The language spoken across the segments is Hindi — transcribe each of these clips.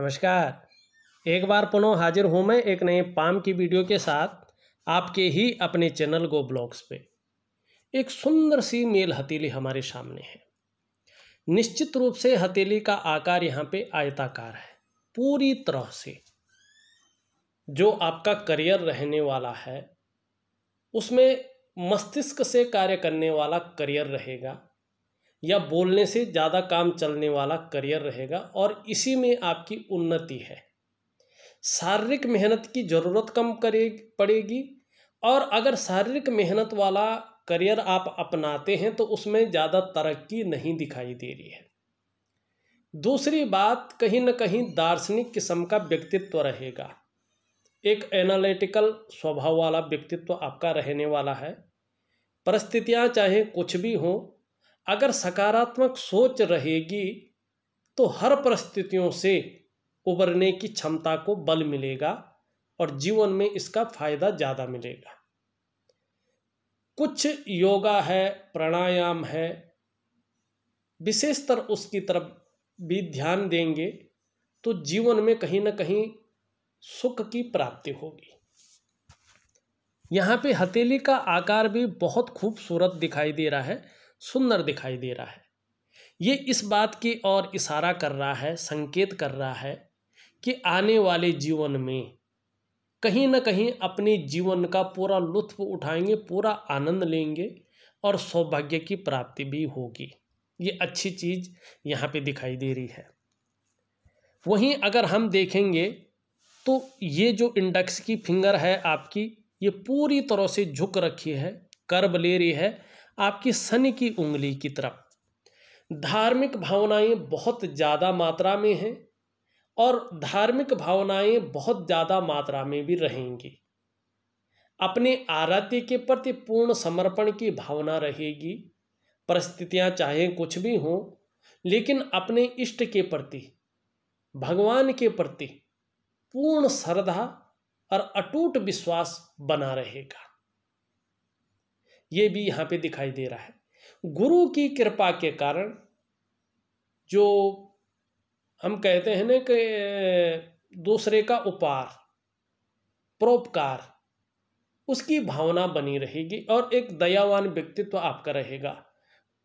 नमस्कार एक बार पुनः हाजिर हूँ मैं एक नए पाम की वीडियो के साथ आपके ही अपने चैनल गो ब्लॉग्स पे एक सुंदर सी मेल हथेली हमारे सामने है निश्चित रूप से हथेली का आकार यहाँ पे आयताकार है पूरी तरह से जो आपका करियर रहने वाला है उसमें मस्तिष्क से कार्य करने वाला करियर रहेगा या बोलने से ज़्यादा काम चलने वाला करियर रहेगा और इसी में आपकी उन्नति है शारीरिक मेहनत की ज़रूरत कम करे पड़ेगी और अगर शारीरिक मेहनत वाला करियर आप अपनाते हैं तो उसमें ज़्यादा तरक्की नहीं दिखाई दे रही है दूसरी बात कहीं ना कहीं दार्शनिक किस्म का व्यक्तित्व रहेगा एक एनालिटिकल स्वभाव वाला व्यक्तित्व आपका रहने वाला है परिस्थितियाँ चाहे कुछ भी हों अगर सकारात्मक सोच रहेगी तो हर परिस्थितियों से उबरने की क्षमता को बल मिलेगा और जीवन में इसका फायदा ज़्यादा मिलेगा कुछ योगा है प्राणायाम है विशेषतर उसकी तरफ भी ध्यान देंगे तो जीवन में कहीं ना कहीं सुख की प्राप्ति होगी यहाँ पे हथेली का आकार भी बहुत खूबसूरत दिखाई दे रहा है सुंदर दिखाई दे रहा है ये इस बात की ओर इशारा कर रहा है संकेत कर रहा है कि आने वाले जीवन में कहीं ना कहीं अपने जीवन का पूरा लुत्फ उठाएंगे पूरा आनंद लेंगे और सौभाग्य की प्राप्ति भी होगी ये अच्छी चीज़ यहाँ पे दिखाई दे रही है वहीं अगर हम देखेंगे तो ये जो इंडेक्स की फिंगर है आपकी ये पूरी तरह से झुक रखी है कर्ब ले रही है आपकी शनि की उंगली की तरफ धार्मिक भावनाएं बहुत ज़्यादा मात्रा में हैं और धार्मिक भावनाएं बहुत ज़्यादा मात्रा में भी रहेंगी अपने आराध्य के प्रति पूर्ण समर्पण की भावना रहेगी परिस्थितियां चाहे कुछ भी हों लेकिन अपने इष्ट के प्रति भगवान के प्रति पूर्ण श्रद्धा और अटूट विश्वास बना रहेगा ये भी यहाँ पे दिखाई दे रहा है गुरु की कृपा के कारण जो हम कहते हैं ना कि दूसरे का उपहार परोपकार उसकी भावना बनी रहेगी और एक दयावान व्यक्तित्व तो आपका रहेगा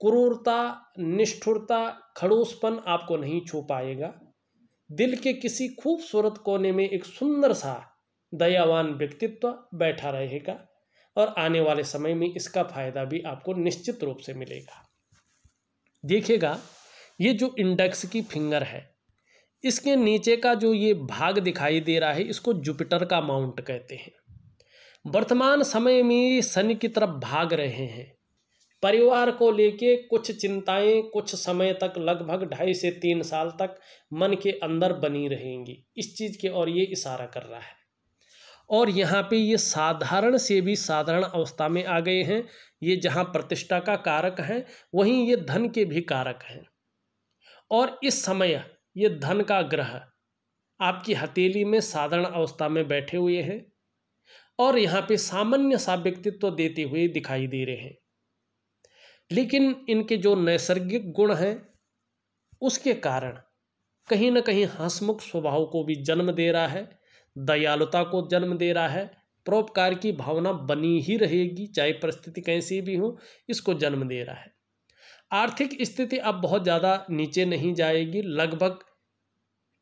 क्रूरता निष्ठुरता खड़ूसपन आपको नहीं छू पाएगा दिल के किसी खूबसूरत कोने में एक सुंदर सा दयावान व्यक्तित्व बैठा रहेगा और आने वाले समय में इसका फायदा भी आपको निश्चित रूप से मिलेगा देखिएगा ये जो इंडेक्स की फिंगर है इसके नीचे का जो ये भाग दिखाई दे रहा है इसको जुपिटर का माउंट कहते हैं वर्तमान समय में शनि की तरफ भाग रहे हैं परिवार को लेके कुछ चिंताएं कुछ समय तक लगभग ढाई से तीन साल तक मन के अंदर बनी रहेंगी इस चीज़ के और ये इशारा कर रहा है और यहाँ पे ये साधारण से भी साधारण अवस्था में आ गए हैं ये जहाँ प्रतिष्ठा का कारक है वहीं ये धन के भी कारक हैं और इस समय ये धन का ग्रह आपकी हथेली में साधारण अवस्था में बैठे हुए हैं और यहाँ पे सामान्य सा व्यक्तित्व देते हुए दिखाई दे रहे हैं लेकिन इनके जो नैसर्गिक गुण हैं उसके कारण कहीं ना कहीं हंसमुख स्वभाव को भी जन्म दे रहा है दयालुता को जन्म दे रहा है परोपकार की भावना बनी ही रहेगी चाहे परिस्थिति कैसी भी हो इसको जन्म दे रहा है आर्थिक स्थिति अब बहुत ज़्यादा नीचे नहीं जाएगी लगभग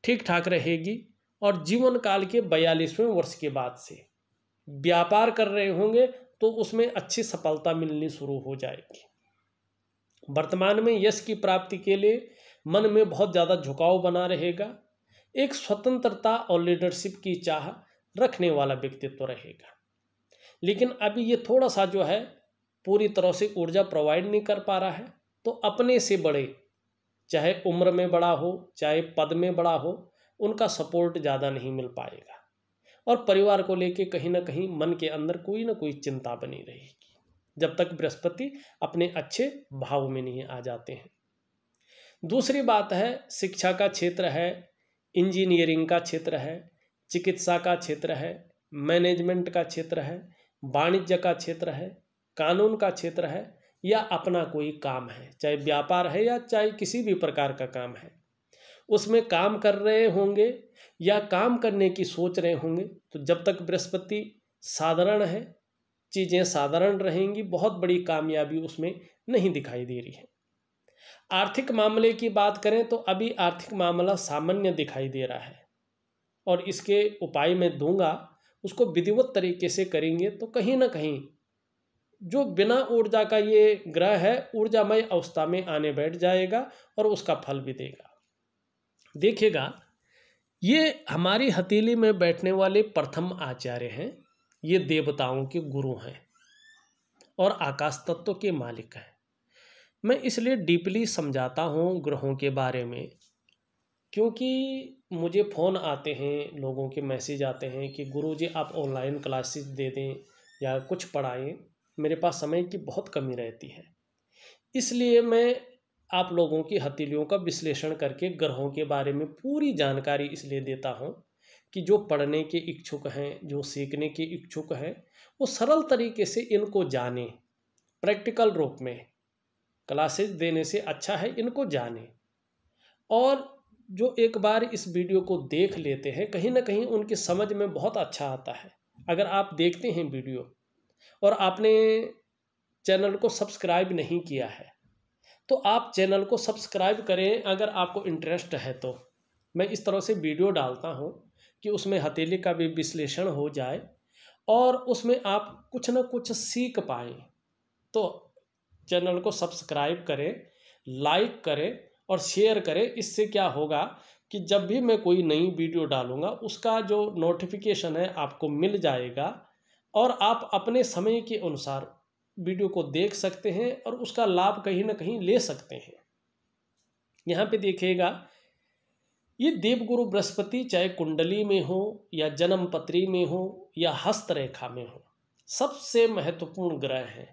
ठीक ठाक रहेगी और जीवन काल के बयालीसवें वर्ष के बाद से व्यापार कर रहे होंगे तो उसमें अच्छी सफलता मिलनी शुरू हो जाएगी वर्तमान में यश की प्राप्ति के लिए मन में बहुत ज़्यादा झुकाव बना रहेगा एक स्वतंत्रता और लीडरशिप की चाह रखने वाला व्यक्तित्व तो रहेगा लेकिन अभी ये थोड़ा सा जो है पूरी तरह से ऊर्जा प्रोवाइड नहीं कर पा रहा है तो अपने से बड़े चाहे उम्र में बड़ा हो चाहे पद में बड़ा हो उनका सपोर्ट ज़्यादा नहीं मिल पाएगा और परिवार को लेके कहीं ना कहीं मन के अंदर कोई ना कोई चिंता बनी रहेगी जब तक बृहस्पति अपने अच्छे भाव में नहीं आ जाते हैं दूसरी बात है शिक्षा का क्षेत्र है इंजीनियरिंग का क्षेत्र है चिकित्सा का क्षेत्र है मैनेजमेंट का क्षेत्र है वाणिज्य का क्षेत्र है कानून का क्षेत्र है या अपना कोई काम है चाहे व्यापार है या चाहे किसी भी प्रकार का काम है उसमें काम कर रहे होंगे या काम करने की सोच रहे होंगे तो जब तक बृहस्पति साधारण है चीज़ें साधारण रहेंगी बहुत बड़ी कामयाबी उसमें नहीं दिखाई दे रही है आर्थिक मामले की बात करें तो अभी आर्थिक मामला सामान्य दिखाई दे रहा है और इसके उपाय मैं दूंगा उसको विधिवत तरीके से करेंगे तो कहीं ना कहीं जो बिना ऊर्जा का ये ग्रह है ऊर्जामय अवस्था में आने बैठ जाएगा और उसका फल भी देगा देखिएगा ये हमारी हथेली में बैठने वाले प्रथम आचार्य हैं ये देवताओं के गुरु हैं और आकाश तत्व के मालिक हैं मैं इसलिए डीपली समझाता हूँ ग्रहों के बारे में क्योंकि मुझे फ़ोन आते हैं लोगों के मैसेज आते हैं कि गुरु जी आप ऑनलाइन क्लासेस दे दें या कुछ पढ़ाएं मेरे पास समय की बहुत कमी रहती है इसलिए मैं आप लोगों की हथेलियों का विश्लेषण करके ग्रहों के बारे में पूरी जानकारी इसलिए देता हूँ कि जो पढ़ने के इच्छुक हैं जो सीखने के इच्छुक हैं वो सरल तरीके से इनको जाने प्रैक्टिकल रूप में क्लासेस देने से अच्छा है इनको जाने और जो एक बार इस वीडियो को देख लेते हैं कहीं ना कहीं उनकी समझ में बहुत अच्छा आता है अगर आप देखते हैं वीडियो और आपने चैनल को सब्सक्राइब नहीं किया है तो आप चैनल को सब्सक्राइब करें अगर आपको इंटरेस्ट है तो मैं इस तरह से वीडियो डालता हूँ कि उसमें हथेली का भी विश्लेषण हो जाए और उसमें आप कुछ ना कुछ सीख पाएँ तो चैनल को सब्सक्राइब करें लाइक करें और शेयर करें इससे क्या होगा कि जब भी मैं कोई नई वीडियो डालूँगा उसका जो नोटिफिकेशन है आपको मिल जाएगा और आप अपने समय के अनुसार वीडियो को देख सकते हैं और उसका लाभ कहीं ना कहीं ले सकते हैं यहाँ पे देखिएगा ये देवगुरु बृहस्पति चाहे कुंडली में हो या जन्मपत्री में हो या हस्तरेखा में हो सबसे महत्वपूर्ण ग्रह हैं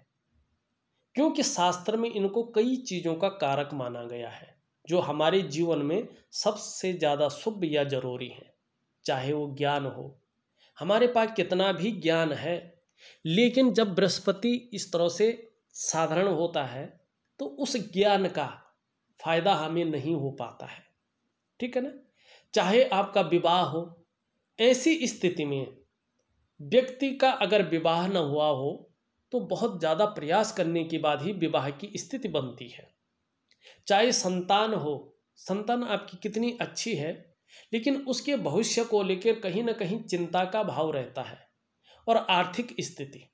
क्योंकि शास्त्र में इनको कई चीज़ों का कारक माना गया है जो हमारे जीवन में सबसे ज़्यादा शुभ या जरूरी है चाहे वो ज्ञान हो हमारे पास कितना भी ज्ञान है लेकिन जब बृहस्पति इस तरह से साधारण होता है तो उस ज्ञान का फायदा हमें नहीं हो पाता है ठीक है ना चाहे आपका विवाह हो ऐसी स्थिति में व्यक्ति का अगर विवाह न हुआ हो तो बहुत ज़्यादा प्रयास करने के बाद ही विवाह की स्थिति बनती है चाहे संतान हो संतान आपकी कितनी अच्छी है लेकिन उसके भविष्य को लेकर कहीं ना कहीं चिंता का भाव रहता है और आर्थिक स्थिति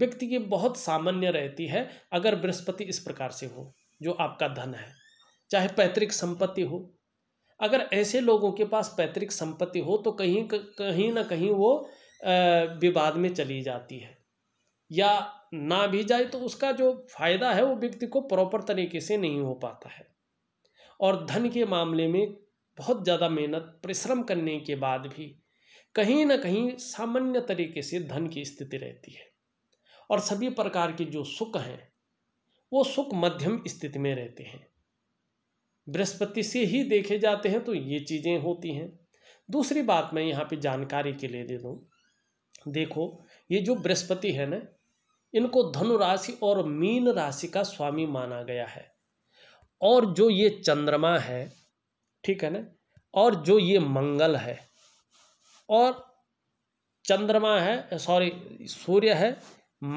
व्यक्ति की बहुत सामान्य रहती है अगर बृहस्पति इस प्रकार से हो जो आपका धन है चाहे पैतृक संपत्ति हो अगर ऐसे लोगों के पास पैतृक संपत्ति हो तो कहीं कहीं ना कहीं वो विवाद में चली जाती है या ना भी जाए तो उसका जो फायदा है वो व्यक्ति को प्रॉपर तरीके से नहीं हो पाता है और धन के मामले में बहुत ज़्यादा मेहनत परिश्रम करने के बाद भी कहीं ना कहीं सामान्य तरीके से धन की स्थिति रहती है और सभी प्रकार के जो सुख हैं वो सुख मध्यम स्थिति में रहते हैं बृहस्पति से ही देखे जाते हैं तो ये चीज़ें होती हैं दूसरी बात मैं यहाँ पे जानकारी के लिए दे दूँ देखो ये जो बृहस्पति है ना इनको धनु राशि और मीन राशि का स्वामी माना गया है और जो ये चंद्रमा है ठीक है ना और जो ये मंगल है और चंद्रमा है सॉरी सूर्य है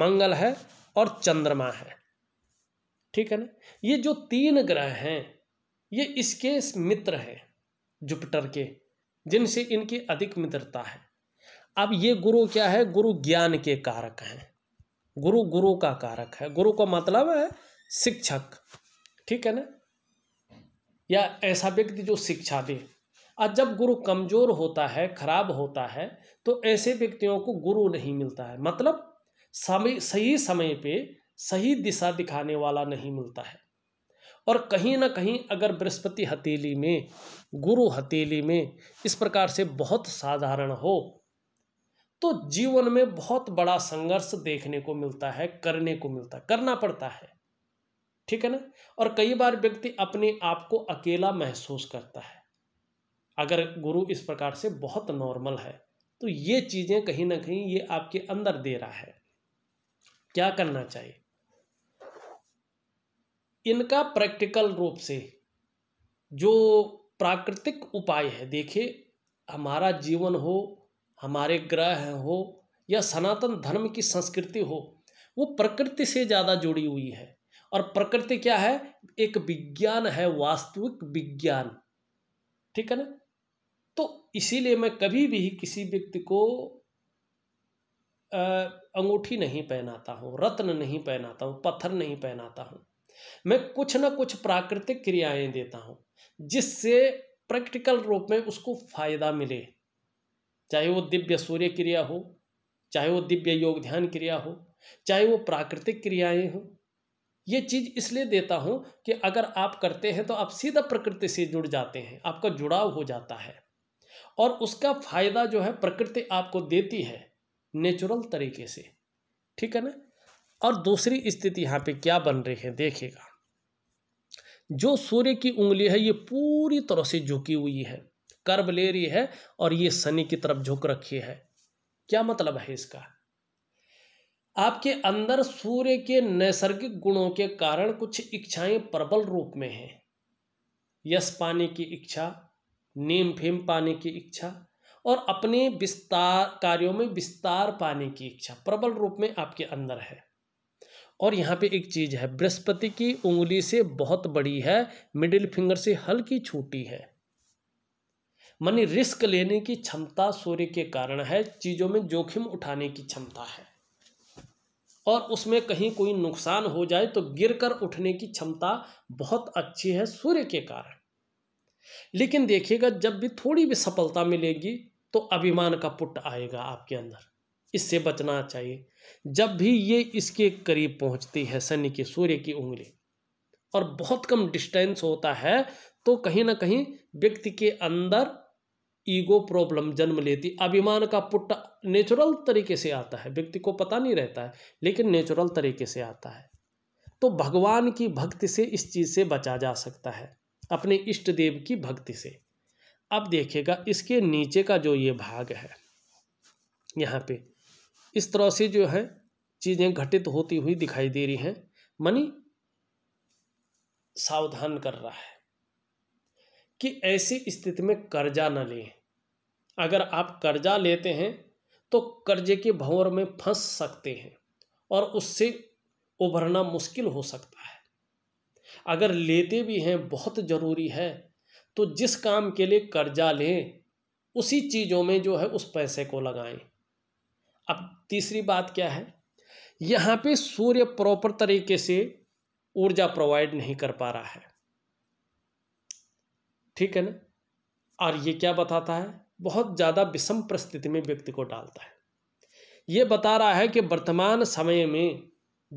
मंगल है और चंद्रमा है ठीक है ना ये जो तीन ग्रह हैं ये इसके मित्र हैं जुपिटर के जिनसे इनकी अधिक मित्रता है अब ये गुरु क्या है गुरु ज्ञान के कारक हैं गुरु गुरु का कारक है गुरु का मतलब है शिक्षक ठीक है ना या ऐसा व्यक्ति जो शिक्षा दे और जब गुरु कमजोर होता है खराब होता है तो ऐसे व्यक्तियों को गुरु नहीं मिलता है मतलब समय सही समय पे सही दिशा दिखाने वाला नहीं मिलता है और कहीं ना कहीं अगर बृहस्पति हथेली में गुरु हथेली में इस प्रकार से बहुत साधारण हो तो जीवन में बहुत बड़ा संघर्ष देखने को मिलता है करने को मिलता है करना पड़ता है ठीक है ना और कई बार व्यक्ति अपने आप को अकेला महसूस करता है अगर गुरु इस प्रकार से बहुत नॉर्मल है तो ये चीज़ें कहीं ना कहीं ये आपके अंदर दे रहा है क्या करना चाहिए इनका प्रैक्टिकल रूप से जो प्राकृतिक उपाय है देखिए हमारा जीवन हो हमारे ग्रह हो या सनातन धर्म की संस्कृति हो वो प्रकृति से ज़्यादा जुड़ी हुई है और प्रकृति क्या है एक विज्ञान है वास्तविक विज्ञान ठीक है ना तो इसीलिए मैं कभी भी किसी व्यक्ति को अंगूठी नहीं पहनाता हूँ रत्न नहीं पहनाता हूँ पत्थर नहीं पहनाता हूँ मैं कुछ ना कुछ प्राकृतिक क्रियाएं देता हूँ जिससे प्रैक्टिकल रूप में उसको फायदा मिले चाहे वो दिव्य सूर्य क्रिया हो चाहे वो दिव्य योग ध्यान क्रिया हो चाहे वो प्राकृतिक क्रियाएं हों ये चीज़ इसलिए देता हूँ कि अगर आप करते हैं तो आप सीधा प्रकृति से जुड़ जाते हैं आपका जुड़ाव हो जाता है और उसका फायदा जो है प्रकृति आपको देती है नेचुरल तरीके से ठीक है ना और दूसरी स्थिति यहाँ पे क्या बन रही है देखिएगा जो सूर्य की उंगली है ये पूरी तरह से झुकी हुई है कर्व ले रही है और ये शनि की तरफ झुक रखी है क्या मतलब है इसका आपके अंदर सूर्य के नैसर्गिक गुणों के कारण कुछ इच्छाएं प्रबल रूप में हैं यश पाने की इच्छा नीम फेम पाने की इच्छा और अपने विस्तार कार्यों में विस्तार पाने की इच्छा प्रबल रूप में आपके अंदर है और यहाँ पे एक चीज़ है बृहस्पति की उंगली से बहुत बड़ी है मिडिल फिंगर से हल्की छोटी है मनी रिस्क लेने की क्षमता सूर्य के कारण है चीज़ों में जोखिम उठाने की क्षमता है और उसमें कहीं कोई नुकसान हो जाए तो गिरकर उठने की क्षमता बहुत अच्छी है सूर्य के कारण लेकिन देखिएगा जब भी थोड़ी भी सफलता मिलेगी तो अभिमान का पुट आएगा आपके अंदर इससे बचना चाहिए जब भी ये इसके करीब पहुंचती है शनि की सूर्य की उंगली और बहुत कम डिस्टेंस होता है तो कहीं ना कहीं व्यक्ति के अंदर ईगो प्रॉब्लम जन्म लेती अभिमान का पुट नेचुरल तरीके से आता है व्यक्ति को पता नहीं रहता है लेकिन नेचुरल तरीके से आता है तो भगवान की भक्ति से इस चीज़ से बचा जा सकता है अपने इष्ट देव की भक्ति से अब देखिएगा इसके नीचे का जो ये भाग है यहाँ पे इस तरह से जो है चीज़ें घटित होती हुई दिखाई दे रही हैं मनी सावधान कर रहा है कि ऐसी स्थिति में कर्जा न लें अगर आप कर्जा लेते हैं तो कर्जे के भंवर में फंस सकते हैं और उससे उभरना मुश्किल हो सकता है अगर लेते भी हैं बहुत ज़रूरी है तो जिस काम के लिए कर्जा लें उसी चीज़ों में जो है उस पैसे को लगाएं अब तीसरी बात क्या है यहाँ पे सूर्य प्रॉपर तरीके से ऊर्जा प्रोवाइड नहीं कर पा रहा है ठीक है ना और ये क्या बताता है बहुत ज़्यादा विषम परिस्थिति में व्यक्ति को डालता है ये बता रहा है कि वर्तमान समय में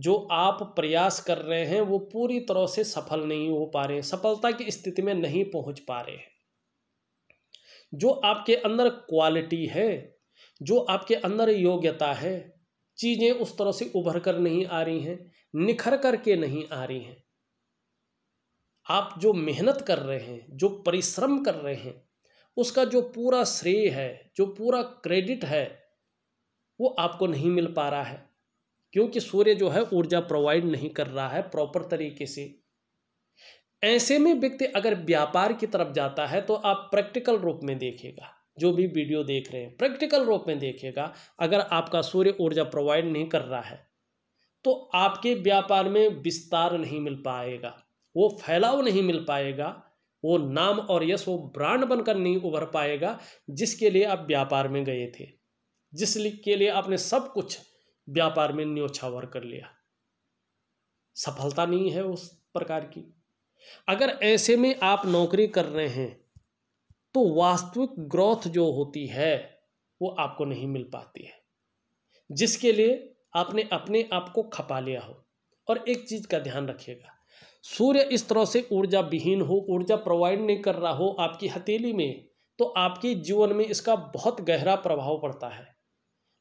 जो आप प्रयास कर रहे हैं वो पूरी तरह से सफल नहीं हो पा रहे हैं सफलता की स्थिति में नहीं पहुंच पा रहे हैं जो आपके अंदर क्वालिटी है जो आपके अंदर योग्यता है चीज़ें उस तरह से उभर कर नहीं आ रही हैं निखर करके नहीं आ रही हैं आप जो मेहनत कर रहे हैं जो परिश्रम कर रहे हैं उसका जो पूरा श्रेय है जो पूरा क्रेडिट है वो आपको नहीं मिल पा रहा है क्योंकि सूर्य जो है ऊर्जा प्रोवाइड नहीं कर रहा है प्रॉपर तरीके से ऐसे में व्यक्ति अगर व्यापार की तरफ जाता है तो आप प्रैक्टिकल रूप में देखेगा जो भी वीडियो देख रहे हैं प्रैक्टिकल रूप में देखेगा अगर आपका सूर्य ऊर्जा प्रोवाइड नहीं कर रहा है तो आपके व्यापार में विस्तार नहीं मिल पाएगा वो फैलाव नहीं मिल पाएगा वो नाम और यश वो ब्रांड बनकर नहीं उभर पाएगा जिसके लिए आप व्यापार में गए थे जिसके लिए आपने सब कुछ व्यापार में न्योछावर कर लिया सफलता नहीं है उस प्रकार की अगर ऐसे में आप नौकरी कर रहे हैं तो वास्तविक ग्रोथ जो होती है वो आपको नहीं मिल पाती है जिसके लिए आपने अपने आप को खपा लिया हो और एक चीज़ का ध्यान रखिएगा सूर्य इस तरह से ऊर्जा विहीन हो ऊर्जा प्रोवाइड नहीं कर रहा हो आपकी हथेली में तो आपके जीवन में इसका बहुत गहरा प्रभाव पड़ता है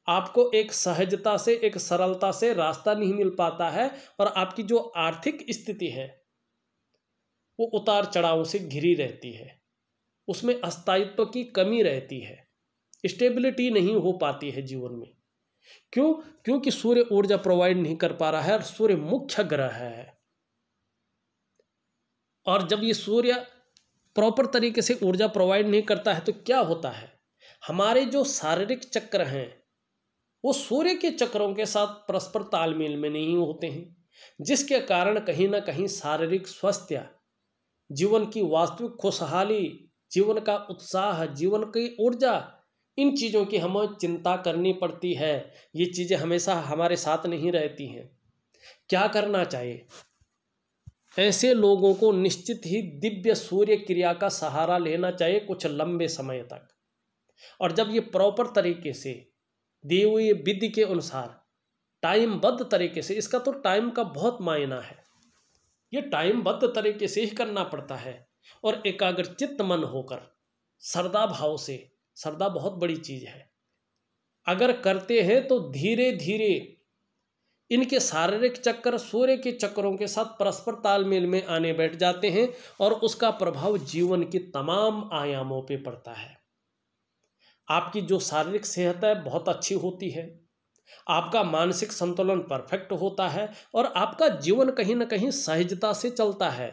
आपको एक सहजता से एक सरलता से रास्ता नहीं मिल पाता है और आपकी जो आर्थिक स्थिति है वो उतार चढ़ाव से घिरी रहती है उसमें अस्थायित्व की कमी रहती है स्टेबिलिटी नहीं हो पाती है जीवन में क्यों क्योंकि सूर्य ऊर्जा प्रोवाइड नहीं कर पा रहा है और सूर्य मुख्य ग्रह है और जब ये सूर्य प्रॉपर तरीके से ऊर्जा प्रोवाइड नहीं करता है तो क्या होता है हमारे जो शारीरिक चक्र हैं वो सूर्य के चक्रों के साथ परस्पर तालमेल में नहीं होते हैं जिसके कारण कहीं ना कहीं शारीरिक स्वास्थ्य जीवन की वास्तविक खुशहाली जीवन का उत्साह जीवन की ऊर्जा इन चीज़ों की हमें चिंता करनी पड़ती है ये चीज़ें हमेशा हमारे साथ नहीं रहती हैं क्या करना चाहिए ऐसे लोगों को निश्चित ही दिव्य सूर्य क्रिया का सहारा लेना चाहिए कुछ लंबे समय तक और जब ये प्रॉपर तरीके से दी हुई विधि के अनुसार टाइमबद्ध तरीके से इसका तो टाइम का बहुत मायना है ये टाइमबद्ध तरीके से ही करना पड़ता है और एकाग्र चित्त मन होकर श्रद्धा भाव से श्रद्धा बहुत बड़ी चीज़ है अगर करते हैं तो धीरे धीरे इनके शारीरिक चक्कर सूर्य के चक्करों के साथ परस्पर तालमेल में आने बैठ जाते हैं और उसका प्रभाव जीवन के तमाम आयामों पे पड़ता है आपकी जो शारीरिक सेहत है बहुत अच्छी होती है आपका मानसिक संतुलन परफेक्ट होता है और आपका जीवन कहीं ना कहीं सहजता से चलता है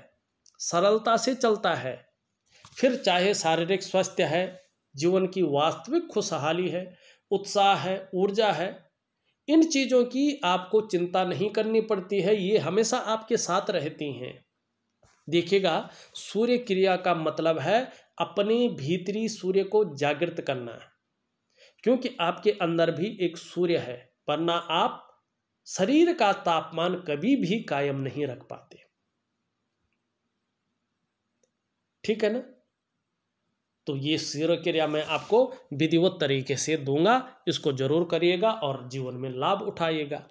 सरलता से चलता है फिर चाहे शारीरिक स्वास्थ्य है जीवन की वास्तविक खुशहाली है उत्साह है ऊर्जा है इन चीज़ों की आपको चिंता नहीं करनी पड़ती है ये हमेशा आपके साथ रहती हैं देखिएगा सूर्य क्रिया का मतलब है अपने भीतरी सूर्य को जागृत करना क्योंकि आपके अंदर भी एक सूर्य है वरना आप शरीर का तापमान कभी भी कायम नहीं रख पाते ठीक है ना तो ये सिर क्रिया मैं आपको विधिवत तरीके से दूंगा इसको जरूर करिएगा और जीवन में लाभ उठाइएगा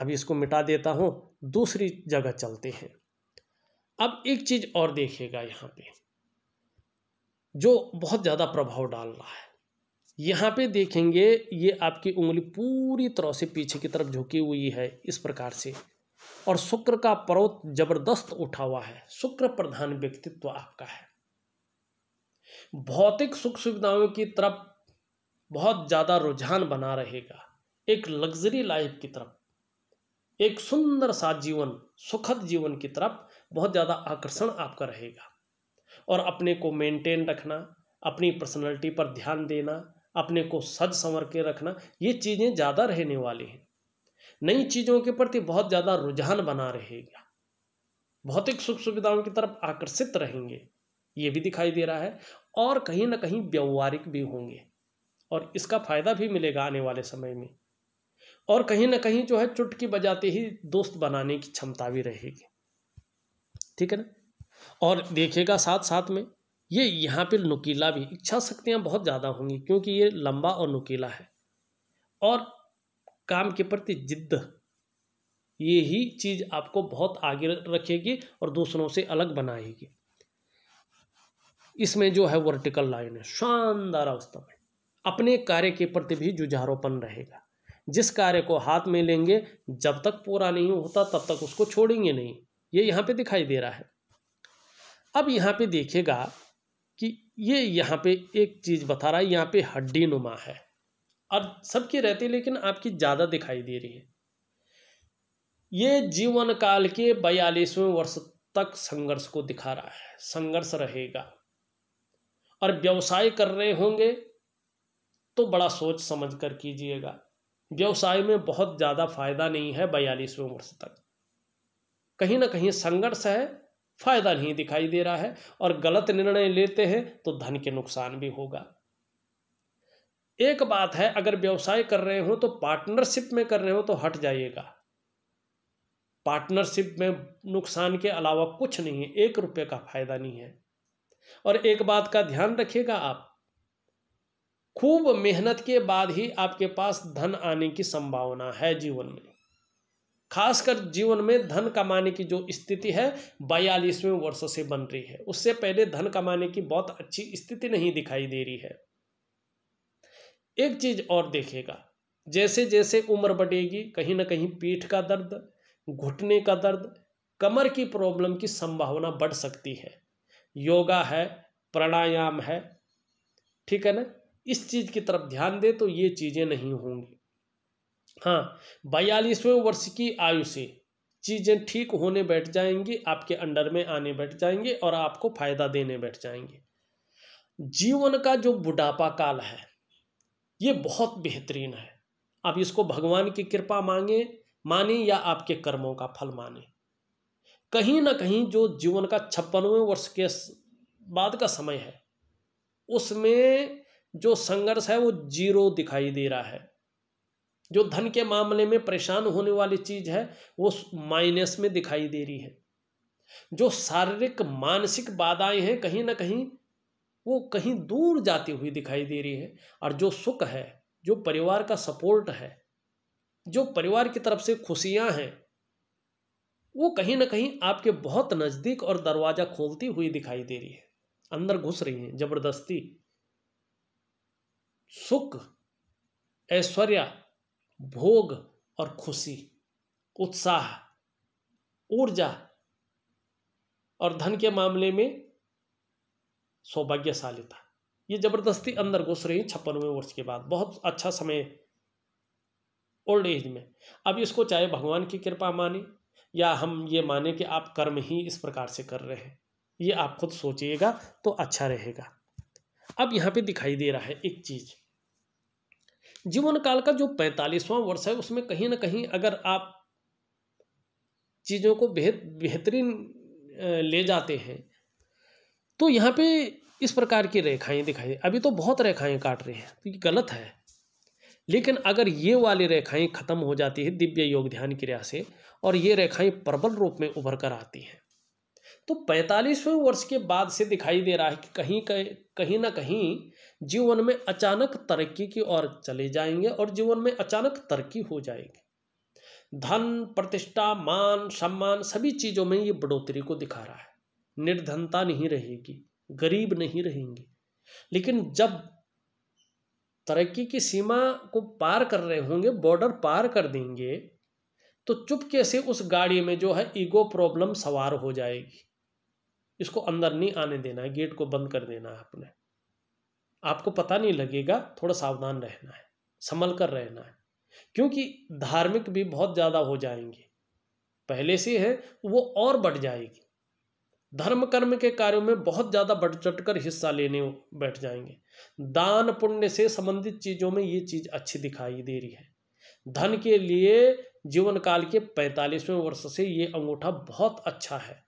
अभी इसको मिटा देता हूँ दूसरी जगह चलते हैं अब एक चीज़ और देखिएगा यहाँ पे जो बहुत ज़्यादा प्रभाव डाल रहा है यहाँ पे देखेंगे ये आपकी उंगली पूरी तरह से पीछे की तरफ झुकी हुई है इस प्रकार से और शुक्र का पर्वत जबरदस्त उठा हुआ है शुक्र प्रधान व्यक्तित्व आपका है भौतिक सुख सुविधाओं की तरफ बहुत ज़्यादा रुझान बना रहेगा एक लग्जरी लाइफ की तरफ एक सुंदर सा जीवन सुखद जीवन की तरफ बहुत ज़्यादा आकर्षण आपका रहेगा और अपने को मेंटेन रखना अपनी पर्सनैलिटी पर ध्यान देना अपने को सज संवर के रखना ये चीज़ें ज़्यादा रहने वाली हैं नई चीज़ों के प्रति बहुत ज़्यादा रुझान बना रहेगा भौतिक सुख सुविधाओं की तरफ आकर्षित रहेंगे ये भी दिखाई दे रहा है और कहीं ना कहीं व्यवहारिक भी होंगे और इसका फ़ायदा भी मिलेगा आने वाले समय में और कहीं ना कहीं जो है चुटकी बजाते ही दोस्त बनाने की क्षमता भी रहेगी ठीक है ना और देखिएगा साथ साथ में ये यहाँ पे नुकीला भी इच्छा शक्तियाँ बहुत ज़्यादा होंगी क्योंकि ये लंबा और नुकीला है और काम के प्रति जिद्द ये ही चीज़ आपको बहुत आगे रखेगी और दूसरों से अलग बनाएगी इसमें जो है वर्टिकल लाइन है शानदार अवस्था में अपने कार्य के प्रति भी जुझारोपन रहेगा जिस कार्य को हाथ में लेंगे जब तक पूरा नहीं होता तब तक उसको छोड़ेंगे नहीं ये यहाँ पे दिखाई दे रहा है अब यहाँ पे देखिएगा कि ये यहाँ पे एक चीज़ बता रहा है यहाँ पे हड्डी नुमा है और सबकी रहती है लेकिन आपकी ज़्यादा दिखाई दे रही है ये जीवन काल के बयालीसवें वर्ष तक संघर्ष को दिखा रहा है संघर्ष रहेगा और व्यवसाय कर रहे होंगे तो बड़ा सोच समझ कर कीजिएगा व्यवसाय में बहुत ज़्यादा फायदा नहीं है बयालीसवें वर्ष तक कहीं ना कहीं संघर्ष है फायदा नहीं दिखाई दे रहा है और गलत निर्णय लेते हैं तो धन के नुकसान भी होगा एक बात है अगर व्यवसाय कर रहे हो तो पार्टनरशिप में कर रहे हो तो हट जाइएगा पार्टनरशिप में नुकसान के अलावा कुछ नहीं है एक रुपये का फायदा नहीं है और एक बात का ध्यान रखिएगा आप खूब मेहनत के बाद ही आपके पास धन आने की संभावना है जीवन में खासकर जीवन में धन कमाने की जो स्थिति है बयालीसवें वर्ष से बन रही है उससे पहले धन कमाने की बहुत अच्छी स्थिति नहीं दिखाई दे रही है एक चीज और देखेगा जैसे जैसे उम्र बढ़ेगी कहीं ना कहीं पीठ का दर्द घुटने का दर्द कमर की प्रॉब्लम की संभावना बढ़ सकती है योगा है प्राणायाम है ठीक है ना इस चीज़ की तरफ ध्यान दे तो ये चीज़ें नहीं होंगी हाँ बयालीसवें वर्ष की आयु से चीज़ें ठीक होने बैठ जाएंगी आपके अंडर में आने बैठ जाएंगे और आपको फायदा देने बैठ जाएंगे जीवन का जो बुढ़ापा काल है ये बहुत बेहतरीन है आप इसको भगवान की कृपा मांगे माने या आपके कर्मों का फल माने कहीं ना कहीं जो जीवन का छप्पनवें वर्ष के बाद का समय है उसमें जो संघर्ष है वो जीरो दिखाई दे रहा है जो धन के मामले में परेशान होने वाली चीज है वो माइनस में दिखाई दे रही है जो शारीरिक मानसिक बाधाएं हैं कहीं ना कहीं वो कहीं दूर जाती हुई दिखाई दे रही है और जो सुख है जो परिवार का सपोर्ट है जो परिवार की तरफ से खुशियां हैं वो कहीं ना कहीं आपके बहुत नज़दीक और दरवाज़ा खोलती हुई दिखाई दे रही है अंदर घुस रही है जबरदस्ती सुख ऐश्वर्या भोग और खुशी उत्साह ऊर्जा और धन के मामले में था ये जबरदस्ती अंदर घुस रही छप्पनवे वर्ष के बाद बहुत अच्छा समय ओल्ड एज में अब इसको चाहे भगवान की कृपा माने या हम ये माने कि आप कर्म ही इस प्रकार से कर रहे हैं ये आप खुद सोचिएगा तो अच्छा रहेगा अब यहाँ पे दिखाई दे रहा है एक चीज़ जीवन काल का जो पैंतालीसवां वर्ष है उसमें कहीं ना कहीं अगर आप चीज़ों को बेहद बेहतरीन ले जाते हैं तो यहाँ पे इस प्रकार की रेखाएं दिखाई अभी तो बहुत रेखाएं काट रही हैं तो ये गलत है लेकिन अगर ये वाली रेखाएं ख़त्म हो जाती है दिव्य योग ध्यान क्रिया से और ये रेखाएं प्रबल रूप में उभर कर आती हैं तो पैंतालीसवें वर्ष के बाद से दिखाई दे रहा है कि कहीं कहीं ना कहीं जीवन में अचानक तरक्की की ओर चले जाएंगे और जीवन में अचानक तरक्की हो जाएगी धन प्रतिष्ठा मान सम्मान सभी चीज़ों में ये बढ़ोतरी को दिखा रहा है निर्धनता नहीं रहेगी गरीब नहीं रहेंगे लेकिन जब तरक्की की सीमा को पार कर रहे होंगे बॉर्डर पार कर देंगे तो चुपके से उस गाड़ी में जो है ईगो प्रॉब्लम सवार हो जाएगी इसको अंदर नहीं आने देना है गेट को बंद कर देना है आपने आपको पता नहीं लगेगा थोड़ा सावधान रहना है संभल कर रहना है क्योंकि धार्मिक भी बहुत ज़्यादा हो जाएंगे पहले से है वो और बढ़ जाएगी धर्म कर्म के कार्यों में बहुत ज़्यादा बढ़ चढ़ कर हिस्सा लेने बैठ जाएंगे दान पुण्य से संबंधित चीज़ों में ये चीज़ अच्छी दिखाई दे रही है धन के लिए जीवन काल के पैंतालीसवें वर्ष से ये अंगूठा बहुत अच्छा है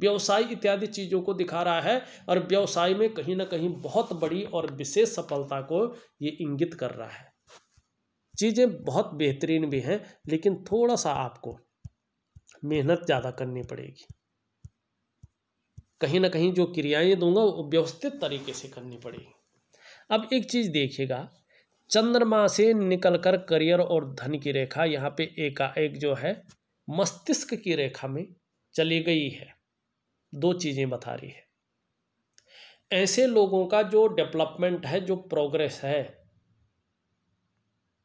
व्यवसाय इत्यादि चीज़ों को दिखा रहा है और व्यवसाय में कहीं ना कहीं बहुत बड़ी और विशेष सफलता को ये इंगित कर रहा है चीज़ें बहुत बेहतरीन भी हैं लेकिन थोड़ा सा आपको मेहनत ज़्यादा करनी पड़ेगी कहीं ना कहीं जो क्रियाएं दूंगा वो व्यवस्थित तरीके से करनी पड़ेगी अब एक चीज़ देखिएगा चंद्रमा से निकलकर करियर और धन की रेखा यहाँ पे एकाएक जो है मस्तिष्क की रेखा में चली गई है दो चीज़ें बता रही है ऐसे लोगों का जो डेवलपमेंट है जो प्रोग्रेस है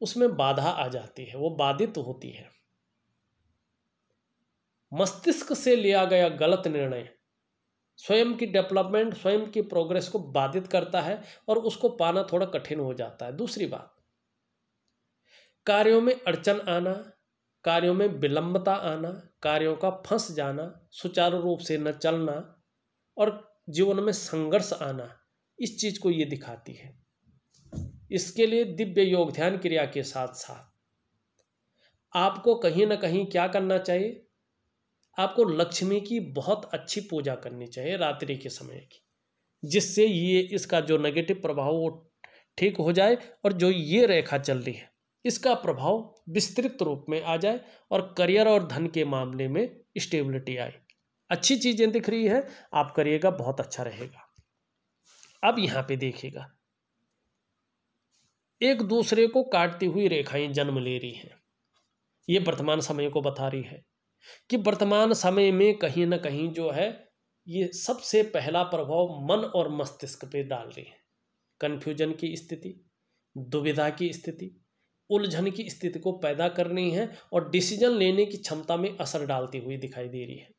उसमें बाधा आ जाती है वो बाधित होती है मस्तिष्क से लिया गया गलत निर्णय स्वयं की डेवलपमेंट स्वयं की प्रोग्रेस को बाधित करता है और उसको पाना थोड़ा कठिन हो जाता है दूसरी बात कार्यों में अड़चन आना कार्यों में विलंबता आना कार्यों का फंस जाना सुचारू रूप से न चलना और जीवन में संघर्ष आना इस चीज़ को ये दिखाती है इसके लिए दिव्य योग ध्यान क्रिया के साथ साथ आपको कहीं ना कहीं क्या करना चाहिए आपको लक्ष्मी की बहुत अच्छी पूजा करनी चाहिए रात्रि के समय की जिससे ये इसका जो नेगेटिव प्रभाव वो ठीक हो जाए और जो ये रेखा चल रही है इसका प्रभाव विस्तृत रूप में आ जाए और करियर और धन के मामले में स्टेबिलिटी आए अच्छी चीज़ें दिख रही है आप करिएगा बहुत अच्छा रहेगा अब यहाँ पे देखिएगा एक दूसरे को काटती हुई रेखाएं जन्म ले रही हैं ये वर्तमान समय को बता रही है कि वर्तमान समय में कहीं ना कहीं जो है ये सबसे पहला प्रभाव मन और मस्तिष्क पे डाल रही है कन्फ्यूजन की स्थिति दुविधा की स्थिति उलझन की स्थिति को पैदा करनी है और डिसीजन लेने की क्षमता में असर डालती हुई दिखाई दे रही है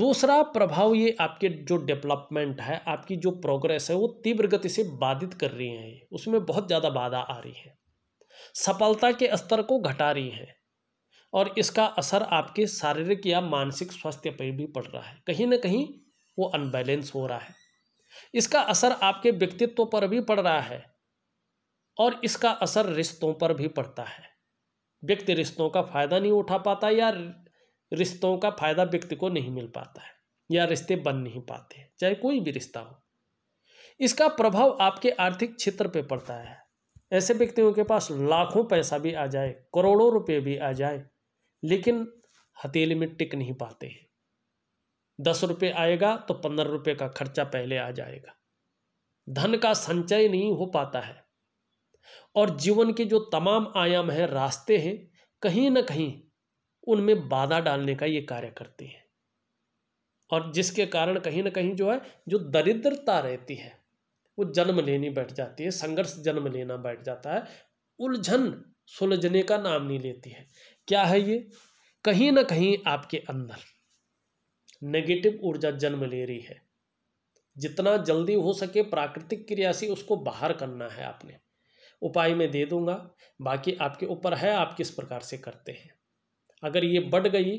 दूसरा प्रभाव ये आपके जो डेवलपमेंट है आपकी जो प्रोग्रेस है वो तीव्र गति से बाधित कर रही है उसमें बहुत ज़्यादा बाधा आ रही है सफलता के स्तर को घटा रही है और इसका असर आपके शारीरिक या मानसिक स्वास्थ्य पर भी पड़ रहा है कहीं ना कहीं वो अनबैलेंस हो रहा है इसका असर आपके व्यक्तित्व पर भी पड़ रहा है और इसका असर रिश्तों पर भी पड़ता है व्यक्ति रिश्तों का फायदा नहीं उठा पाता या रिश्तों का फायदा व्यक्ति को नहीं मिल पाता है या रिश्ते बन नहीं पाते चाहे कोई भी रिश्ता हो इसका प्रभाव आपके आर्थिक क्षेत्र पर पड़ता है ऐसे व्यक्तियों के पास लाखों पैसा भी आ जाए करोड़ों रुपए भी आ जाए लेकिन हथेली में टिक नहीं पाते हैं दस रुपये आएगा तो पंद्रह रुपये का खर्चा पहले आ जाएगा धन का संचय नहीं हो पाता है और जीवन के जो तमाम आयाम हैं रास्ते हैं कहीं ना कहीं उनमें बाधा डालने का ये कार्य करते हैं और जिसके कारण कहीं ना कहीं जो है जो दरिद्रता रहती है वो जन्म लेनी बैठ जाती है संघर्ष जन्म लेना बैठ जाता है उलझन सुलझने का नाम नहीं लेती है क्या है ये कहीं ना कहीं आपके अंदर नेगेटिव ऊर्जा जन्म ले रही है जितना जल्दी हो सके प्राकृतिक क्रिया से उसको बाहर करना है आपने उपाय में दे दूंगा बाकी आपके ऊपर है आप किस प्रकार से करते हैं अगर ये बढ़ गई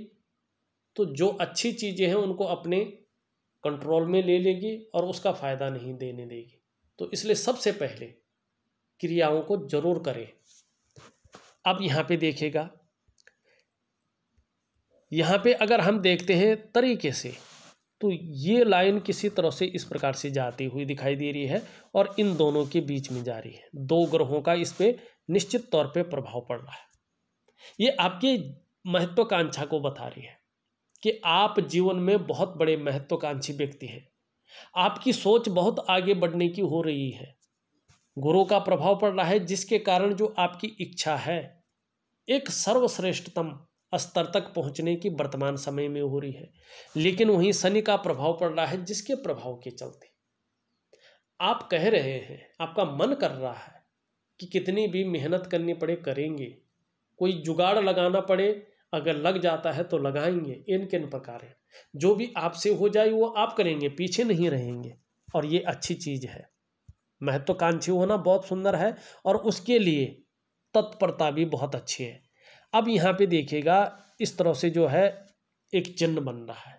तो जो अच्छी चीज़ें हैं उनको अपने कंट्रोल में ले लेगी और उसका फ़ायदा नहीं देने देगी तो इसलिए सबसे पहले क्रियाओं को ज़रूर करें अब यहाँ पे देखेगा यहाँ पे अगर हम देखते हैं तरीके से तो ये लाइन किसी तरह से इस प्रकार से जाती हुई दिखाई दे रही है और इन दोनों के बीच में जा रही है दो ग्रहों का इस पर निश्चित तौर पे प्रभाव पड़ रहा है ये आपकी महत्वाकांक्षा को बता रही है कि आप जीवन में बहुत बड़े महत्वाकांक्षी व्यक्ति हैं आपकी सोच बहुत आगे बढ़ने की हो रही है गुरु का प्रभाव पड़ रहा है जिसके कारण जो आपकी इच्छा है एक सर्वश्रेष्ठतम स्तर तक पहुंचने की वर्तमान समय में हो रही है लेकिन वहीं शनि का प्रभाव पड़ रहा है जिसके प्रभाव के चलते आप कह रहे हैं आपका मन कर रहा है कि कितनी भी मेहनत करनी पड़े करेंगे कोई जुगाड़ लगाना पड़े अगर लग जाता है तो लगाएंगे इन किन प्रकार है जो भी आपसे हो जाए वो आप करेंगे पीछे नहीं रहेंगे और ये अच्छी चीज़ है महत्वाकांक्षी होना बहुत सुंदर है और उसके लिए तत्परता भी बहुत अच्छी है अब यहाँ पे देखिएगा इस तरह से जो है एक चिन्ह बन रहा है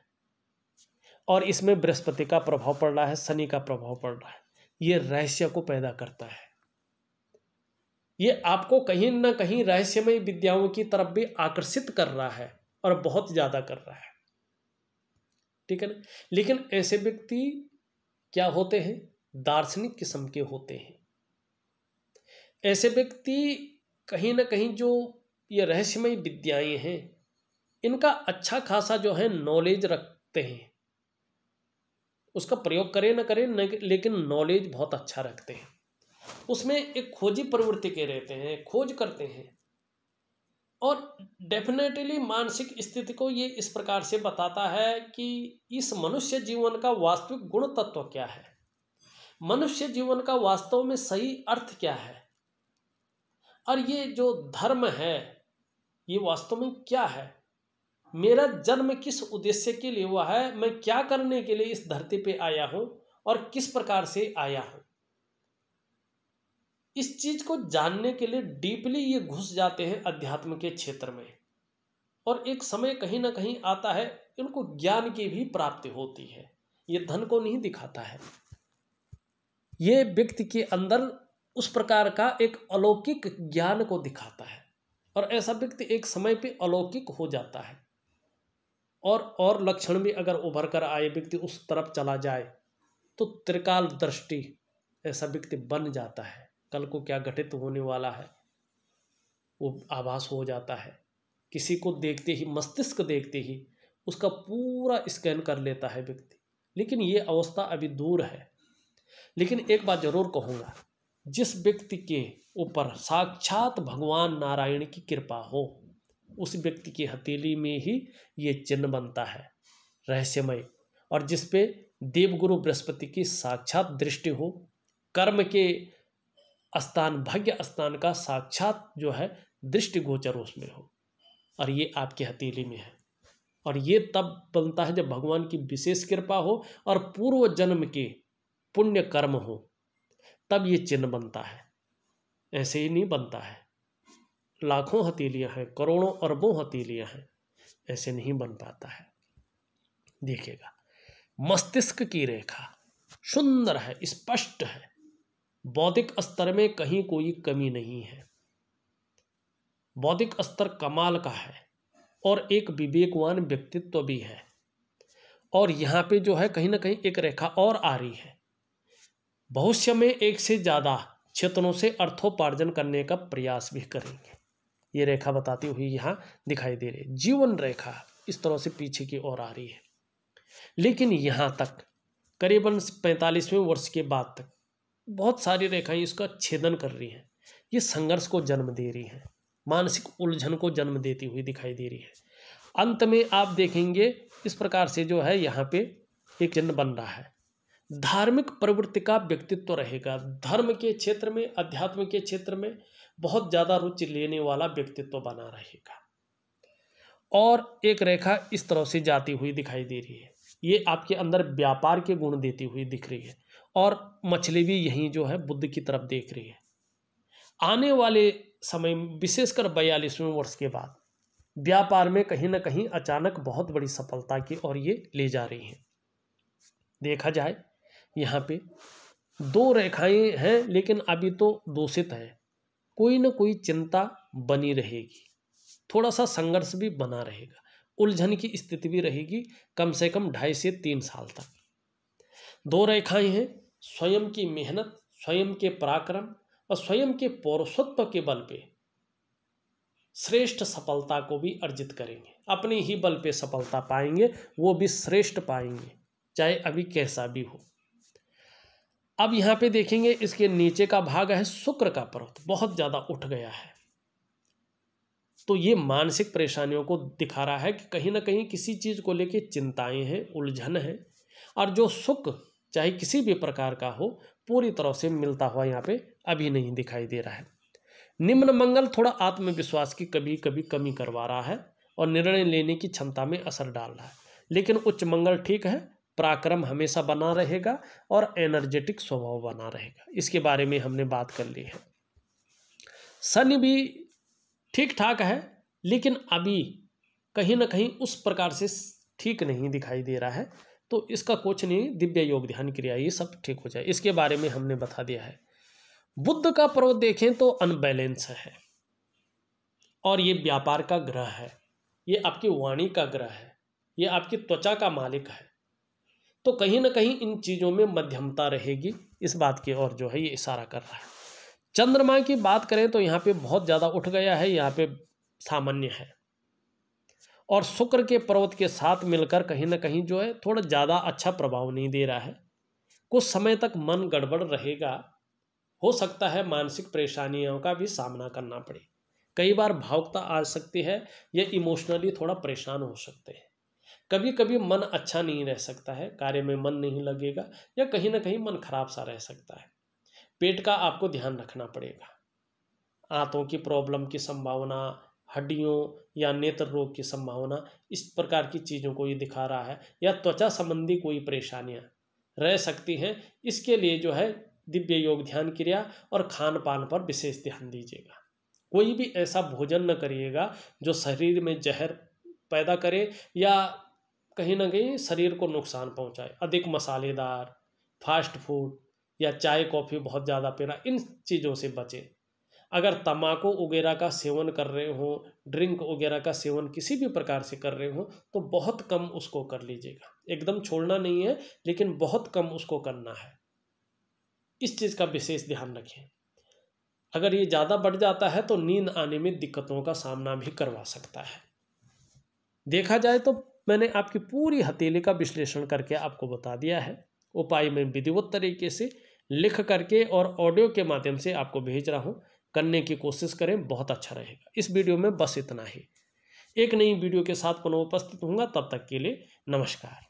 और इसमें बृहस्पति का प्रभाव पड़ रहा है शनि का प्रभाव पड़ रहा है ये रहस्य को पैदा करता है ये आपको कहीं ना कहीं रहस्यमय विद्याओं की तरफ भी आकर्षित कर रहा है और बहुत ज़्यादा कर रहा है ठीक है ना लेकिन ऐसे व्यक्ति क्या होते हैं दार्शनिक किस्म के होते हैं ऐसे व्यक्ति कहीं ना कहीं जो ये रहस्यमय विद्याएं हैं इनका अच्छा खासा जो है नॉलेज रखते हैं उसका प्रयोग करें ना करें लेकिन नॉलेज बहुत अच्छा रखते हैं उसमें एक खोजी प्रवृत्ति के रहते हैं खोज करते हैं और डेफिनेटली मानसिक स्थिति को ये इस प्रकार से बताता है कि इस मनुष्य जीवन का वास्तविक गुण तत्व क्या है मनुष्य जीवन का वास्तव में सही अर्थ क्या है और ये जो धर्म है ये वास्तव में क्या है मेरा जन्म किस उद्देश्य के लिए हुआ है मैं क्या करने के लिए इस धरती पे आया हूं और किस प्रकार से आया हूं इस चीज को जानने के लिए डीपली ये घुस जाते हैं अध्यात्म के क्षेत्र में और एक समय कहीं ना कहीं आता है इनको ज्ञान की भी प्राप्ति होती है ये धन को नहीं दिखाता है ये व्यक्ति के अंदर उस प्रकार का एक अलौकिक ज्ञान को दिखाता है और ऐसा व्यक्ति एक समय पे अलौकिक हो जाता है और और लक्षण भी अगर उभर कर आए व्यक्ति उस तरफ चला जाए तो त्रिकाल दृष्टि ऐसा व्यक्ति बन जाता है कल को क्या घटित होने वाला है वो आभास हो जाता है किसी को देखते ही मस्तिष्क देखते ही उसका पूरा स्कैन कर लेता है व्यक्ति लेकिन ये अवस्था अभी दूर है लेकिन एक बात जरूर कहूँगा जिस व्यक्ति के ऊपर साक्षात भगवान नारायण की कृपा हो उस व्यक्ति की हथेली में ही ये चिन्ह बनता है रहस्यमय और जिस पे देवगुरु बृहस्पति की साक्षात दृष्टि हो कर्म के स्थान भाग्य स्थान का साक्षात जो है दृष्टि गोचर उसमें हो और ये आपकी हथेली में है और ये तब बनता है जब भगवान की विशेष कृपा हो और पूर्व जन्म के पुण्य कर्म हो तब ये चिन्ह बनता है ऐसे ही नहीं बनता है लाखों हथेलियां हैं करोड़ों अरबों हथेलियां हैं ऐसे नहीं बन पाता है देखिएगा मस्तिष्क की रेखा सुंदर है स्पष्ट है बौद्धिक स्तर में कहीं कोई कमी नहीं है बौद्धिक स्तर कमाल का है और एक विवेकवान व्यक्तित्व भी है और यहाँ पे जो है कहीं ना कहीं एक रेखा और आ रही है भविष्य में एक से ज़्यादा क्षेत्रों से अर्थोपार्जन करने का प्रयास भी करेंगे ये रेखा बताती हुई यहाँ दिखाई दे रही है जीवन रेखा इस तरह से पीछे की ओर आ रही है लेकिन यहाँ तक करीबन पैंतालीसवें वर्ष के बाद तक बहुत सारी रेखाएं इसका छेदन कर रही हैं ये संघर्ष को जन्म दे रही हैं मानसिक उलझन को जन्म देती हुई दिखाई दे रही है अंत में आप देखेंगे इस प्रकार से जो है यहाँ पे एक चिन्ह बन रहा है धार्मिक प्रवृत्ति का व्यक्तित्व रहेगा धर्म के क्षेत्र में अध्यात्म के क्षेत्र में बहुत ज़्यादा रुचि लेने वाला व्यक्तित्व बना रहेगा और एक रेखा इस तरह से जाती हुई दिखाई दे रही है ये आपके अंदर व्यापार के गुण देती हुई दिख रही है और मछली भी यहीं जो है बुद्ध की तरफ देख रही है आने वाले समय विशेषकर बयालीसवें वर्ष के बाद व्यापार में कहीं ना कहीं अचानक बहुत बड़ी सफलता की ओर ये ले जा रही है देखा जाए यहाँ पे दो रेखाएं हैं लेकिन अभी तो दूषित हैं कोई ना कोई चिंता बनी रहेगी थोड़ा सा संघर्ष भी बना रहेगा उलझन की स्थिति भी रहेगी कम से कम ढाई से तीन साल तक दो रेखाएं हैं स्वयं की मेहनत स्वयं के पराक्रम और स्वयं के पौरुषत्व के बल पे श्रेष्ठ सफलता को भी अर्जित करेंगे अपने ही बल पे सफलता पाएंगे वो भी श्रेष्ठ पाएंगे चाहे अभी कैसा भी हो अब यहाँ पे देखेंगे इसके नीचे का भाग है शुक्र का पर्वत बहुत ज़्यादा उठ गया है तो ये मानसिक परेशानियों को दिखा रहा है कि कहीं ना कहीं किसी चीज़ को लेके चिंताएं हैं उलझन है और जो सुख चाहे किसी भी प्रकार का हो पूरी तरह से मिलता हुआ यहाँ पे अभी नहीं दिखाई दे रहा है निम्न मंगल थोड़ा आत्मविश्वास की कभी कभी कमी करवा रहा है और निर्णय लेने की क्षमता में असर डाल रहा है लेकिन उच्च मंगल ठीक है पराक्रम हमेशा बना रहेगा और एनर्जेटिक स्वभाव बना रहेगा इसके बारे में हमने बात कर ली है शनि भी ठीक ठाक है लेकिन अभी कहीं ना कहीं उस प्रकार से ठीक नहीं दिखाई दे रहा है तो इसका कुछ नहीं दिव्य योग ध्यान क्रिया ये सब ठीक हो जाए इसके बारे में हमने बता दिया है बुद्ध का पर्वत देखें तो अनबैलेंस है और ये व्यापार का ग्रह है ये आपकी वाणी का ग्रह है ये आपकी त्वचा का मालिक है तो कहीं ना कहीं इन चीज़ों में मध्यमता रहेगी इस बात की ओर जो है ये इशारा कर रहा है चंद्रमा की बात करें तो यहाँ पे बहुत ज़्यादा उठ गया है यहाँ पे सामान्य है और शुक्र के पर्वत के साथ मिलकर कहीं ना कहीं जो है थोड़ा ज़्यादा अच्छा प्रभाव नहीं दे रहा है कुछ समय तक मन गड़बड़ रहेगा हो सकता है मानसिक परेशानियों का भी सामना करना पड़े कई बार भावुकता आ सकती है या इमोशनली थोड़ा परेशान हो सकते हैं कभी कभी मन अच्छा नहीं रह सकता है कार्य में मन नहीं लगेगा या कहीं ना कहीं मन खराब सा रह सकता है पेट का आपको ध्यान रखना पड़ेगा आंतों की प्रॉब्लम की संभावना हड्डियों या नेत्र रोग की संभावना इस प्रकार की चीज़ों को ये दिखा रहा है या त्वचा संबंधी कोई परेशानियाँ रह सकती हैं इसके लिए जो है दिव्य योग ध्यान क्रिया और खान पान पर विशेष ध्यान दीजिएगा कोई भी ऐसा भोजन न करिएगा जो शरीर में जहर पैदा करे या कहीं ना कहीं शरीर को नुकसान पहुंचाए अधिक मसालेदार फास्ट फूड या चाय कॉफ़ी बहुत ज़्यादा पीना इन चीज़ों से बचें अगर तम्बाकू वगैरह का सेवन कर रहे हो ड्रिंक वगैरह का सेवन किसी भी प्रकार से कर रहे हो तो बहुत कम उसको कर लीजिएगा एकदम छोड़ना नहीं है लेकिन बहुत कम उसको करना है इस चीज़ का विशेष ध्यान रखें अगर ये ज़्यादा बढ़ जाता है तो नींद आने में दिक्कतों का सामना भी करवा सकता है देखा जाए तो मैंने आपकी पूरी हथेली का विश्लेषण करके आपको बता दिया है उपाय में विधिवत तरीके से लिख करके और ऑडियो के माध्यम से आपको भेज रहा हूँ करने की कोशिश करें बहुत अच्छा रहेगा इस वीडियो में बस इतना ही एक नई वीडियो के साथ पुनः उपस्थित होंगे तब तक के लिए नमस्कार